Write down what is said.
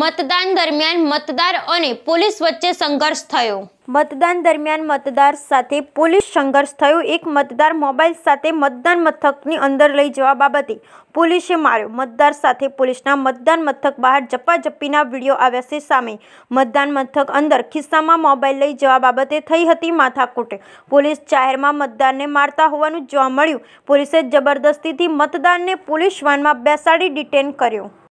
મતદાન દરમિયાન મતદાર અને પોલીસ વચ્ચે સંઘર્ષ થયો મતદાન દરમિયાન મતદાર સાથે પોલીસ સંઘર્ષ થયો એક મતદાર મોબાઈલ સાથે મતદાન મથકની અંદર લઈ જવા બાબતે પોલીસે માર્યો મતદાર સાથે પોલીસના મતદાન મથક બહાર ઝપ્પાઝપ્પીના વિડીયો આવ્યા છે સામે મતદાન મથક અંદર ખિસ્સામાં મોબાઈલ લઈ જવા બાબતે થઈ હતી માથાકૂટ પોલીસ જાહેરમાં મતદારને મારતા હોવાનું જોવા મળ્યું પોલીસે જબરદસ્તીથી મતદારને પોલીસ વાનમાં બેસાડી ડિટેન કર્યો